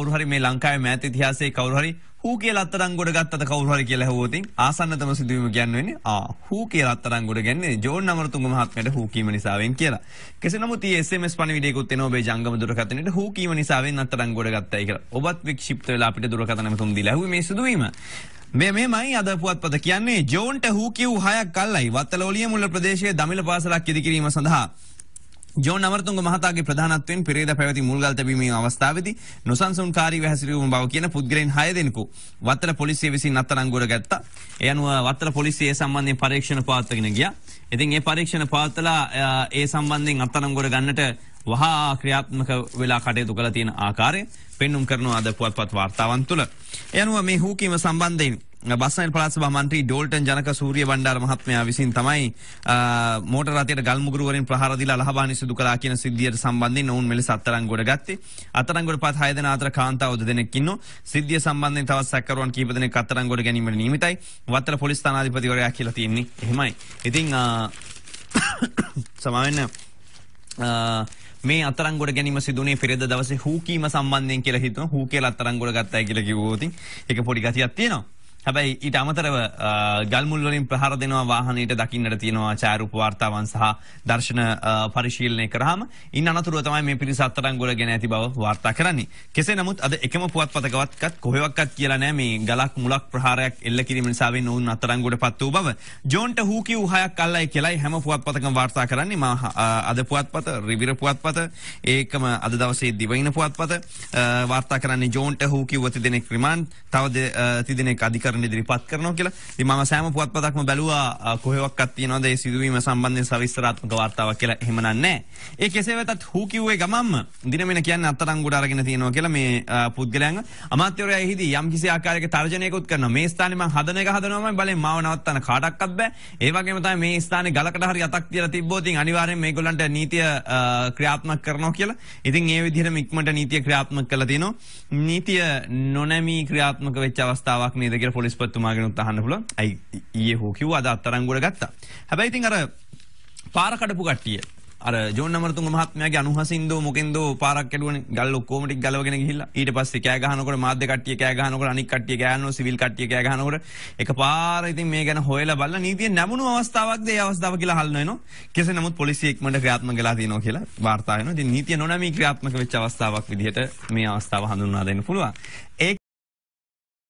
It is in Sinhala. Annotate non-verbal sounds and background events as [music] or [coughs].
කවරුහරි මේ ලංකාව මෑත තිහාසේ කවරුහරි හූ කිය අත්තරං ගොඩ ගත්ත කවරුහරි කියල හෝතින් ආසන්නතම සිදුවීම ගැන්වෙන හූ කිය අත්තරං ගොඩ ගැන්නේ ජෝන් අමරතුන් මහත්මයට හූකීම නිසාවෙන් කියලා කෙසනම තිේම පනිවිඩෙකුත් නොබේ ජංගම දුරකතනට හූකීම නිසාවෙන් අත්තරං ගොඩ ගත්තයි කියලා ඔබත් වික්ෂිප්ත වෙලා අපිට දුරකතනමතුන් දිලහු මේ සිදුවීම මේ මෙමයි අද පුවත්පත කියන්නේ ජෝන්ට හූකිව් හයක් කල්ලයි වත්තලෝලිය මුල්ල ප්‍රදේශය දමිල පාසලක් ඉදිකිරීම සඳහා ජෝන් අමරතුන්ග මහතාගේ ප්‍රධානත්වෙන් පෙරේද පැවති මුල්ගල් තැබීමේ අවස්ථාවේදී නොසන්සුන් කාරී වැහැසිරීම බව කියන පුද්ගලයන් 6 දෙනෙකු වත්තල පොලිසිය විසින් අත්අඩංගුවට ගත්තා. ඒ අනුව වත්තල පොලිසිය ඒ සම්බන්ධයෙන් පරීක්ෂණ පවත්වාගෙන ගියා. ඉතින් ඒ පරීක්ෂණ පවත්ලා ඒ සම්බන්ධයෙන් අත්අඩංගුවට ගන්නට වහා ක්‍රියාත්මක වෙලා කටයුතු කළ තියෙන ආකාරය පෙන්눔 කරනවා අද පුවත්පත් වාර්තාවන් තුළ. ඒ අනුව මේ හූකීම සම්බන්ධයෙන් බස්සයිල් පලාත්සභ මන්ත්‍රී ඩෝල්ටන් ජනක සූරිය බණ්ඩාර මහත්මයා විසින් තමයි මෝට රතයට ගල් මුගරුවරින් ප්‍රහාරදිලා ලහබානි සිදු කළා කියන සිද්ධියට සම්බන්ධයෙන් ඔවුන් මෙලෙස අත්තරංගොඩ ගත්තේ. අත්තරංගොඩ පහත් 6 දෙනා අතර කාන්තාව 2 දෙනෙක් ඉන්නෝ. සිද්ධිය සම්බන්ධයෙන් තවත් සැකකරුවන් කීප දෙනෙක් අත්තරංගොඩ ගැනීමට නියමිතයි. වත්තල පොලිස් ස්ථානාධිපතිවරයා කියලා තියෙන්නේ. එහෙමයි. ඉතින් [coughs] සමාවෙන්න මේ අතරංගොඩ ගැනීම සිදුනේ පෙරද දවසේ හූකීම සම්බන්ධයෙන් කියලා හිතන හූ කියලා අතරංගොඩ ගත්තා කියලා කිව්වොතින් ඒක පොඩි ගතියක් තියෙනවා හැබැයි ඊට අමතරව ගල්මුල්වලින් ප්‍රහර දෙනවා වාහනයට දකින්නට තියෙනවා චෑරුප වාර්තාවන් සහ දර්ශන පරිශීලනය කරහම ඉන් අනතුරුව තමයි මේ පිරිස අත්තරංගොල ගෙන ඇති බව වාර්තා කරන්නේ. කෙසේ නමුත් අද එකම පුවත් පතකවත්කත් කොහෙවක්වත් කියලා නෑ මේ ගලක් මුලක් ප්‍රහාරයක් එල්ල කිරීම නිසාවෙන් ඔවුන් අත්තරංගොඩ පත් වූ බව. ජෝන්ට හූකි උහයක් අල්ලයි කියලයි හැම පුවත් පතකම වාර්තා කරන්නේ මා අද පුවත් පත රිවිර පුවත් පත ඒකම අද දවසේ දිවයින පුවත් පත වාර්තා කරන්නේ ජෝන්ට හූකි උවති දෙනෙක් රිමාන්ඩ් තවද තිදෙනෙක් අධික කරන දිරිපත් කරනවා කියලා ඉතින් මම සෑම පුවත්පතක්ම බැලුවා කොහෙවත්වත් තියනවාද ඒ සිදුවීම සම්බන්ධයෙන් සවිස්තරාත්මක වார்த்தාවක් කියලා එහෙම නැහැ. ඒ කෙසේ වෙතත් හු කිව්වේ ගමම්ම දිනමෙන කියන්නේ අත්තරංගුඩ අරගෙන තියෙනවා කියලා මේ පුද්ගලයන් අමාත්‍යවරයා එහිදී යම් කිසි ආකාරයක තර්ජනයකුත් කරනවා. මේ ස්ථානේ මම හදන එක හදනවා මම බලෙන් මාව නවත්තන්න කාටවත් බෑ. ඒ වගේම තමයි මේ ස්ථානේ ගලකට හරි අතක් තියලා තිබ්බොත් ඉතින් අනිවාර්යෙන් මේගොල්ලන්ට නීතිය ක්‍රියාත්මක කරනවා කියලා. ඉතින් ඒ විදිහට ඉක්මනට නීතිය ක්‍රියාත්මක කළා තියෙනවා. නීතිය නොනැමී ක්‍රියාත්මක වෙච්ච අවස්ථාවක් නේද කියලා පොලිස්පත්තුමාගෙනුත් අහන්න පුල ඇයි ඒ හෝ කිව් අද අත්තරංගුවට ගත්තා හැබැයිතින් අර පාරකටපු කට්ටිය අර ජොනමරතු මහත්මයාගේ අනුහසින්ද මොකෙන්ද පාරක් කැඩුවන ගල් ඔක්කොමටි ගලවගෙන ගිහිල්ලා ඊට පස්සේ කෑ ගහනකොට මාධ්‍ය කට්ටිය කෑ ගහනකොට අනික් කට්ටිය ගෑනෝ සිවිල් කට්ටිය කෑ ගහනකොට එකපාර ඉතින් මේ ගැන හොයලා බලලා නීතිය නැමුණු අවස්ථාවක්ද ඒ අවස්ථාව කියලා හල් නොයනවා කෙසේ නමුත් පොලිසිය ඉක්මනට ක්‍රියාත්මක වෙලා තියෙනවා කියලා වාර්තා වෙනවා ඉතින් නීතිය නොනැමී ක්‍රියාත්මක වෙච්ච අවස්ථාවක් විදිහට මේ අවස්ථාව හඳුන්වා දෙන්න පුළුවන්